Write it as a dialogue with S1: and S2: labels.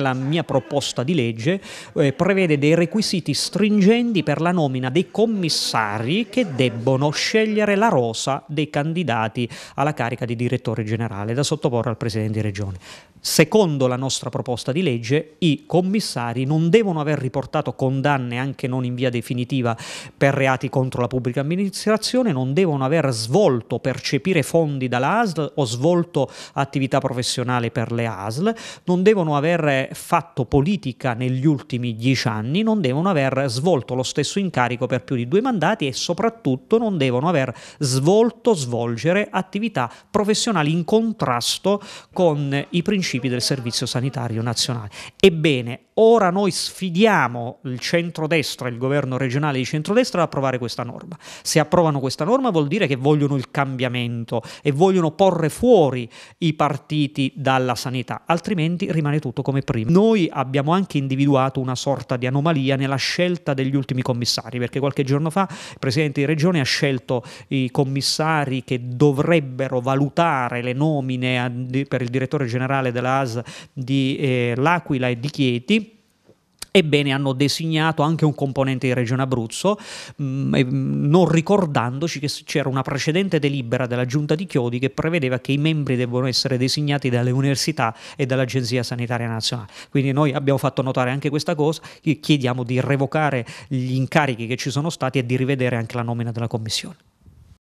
S1: La mia proposta di legge eh, prevede dei requisiti stringenti per la nomina dei commissari che debbono scegliere la rosa dei candidati alla carica di direttore generale da sottoporre al Presidente di Regione. Secondo la nostra proposta di legge, i commissari non devono aver riportato condanne anche non in via definitiva per reati contro la pubblica amministrazione, non devono aver svolto, percepire fondi dalla ASL o svolto attività professionale per le ASL, non devono aver fatto politica negli ultimi dieci anni, non devono aver svolto lo stesso incarico per più di due mandati e soprattutto non devono aver svolto, svolgere attività professionali in contrasto con i principi principi del Servizio Sanitario Nazionale. Ebbene, ora noi sfidiamo il centrodestra, il governo regionale di centrodestra ad approvare questa norma. Se approvano questa norma vuol dire che vogliono il cambiamento e vogliono porre fuori i partiti dalla sanità, altrimenti rimane tutto come prima. Noi abbiamo anche individuato una sorta di anomalia nella scelta degli ultimi commissari, perché qualche giorno fa il Presidente di Regione ha scelto i commissari che dovrebbero valutare le nomine eh, per il direttore generale della AS di eh, L'Aquila e di Chieti ebbene hanno designato anche un componente di Regione Abruzzo, mh, mm, mm, non ricordandoci che c'era una precedente delibera della Giunta di Chiodi che prevedeva che i membri devono essere designati dalle università e dall'Agenzia Sanitaria Nazionale. Quindi noi abbiamo fatto notare anche questa cosa, e chiediamo di revocare gli incarichi che ci sono stati e di rivedere anche la nomina della Commissione.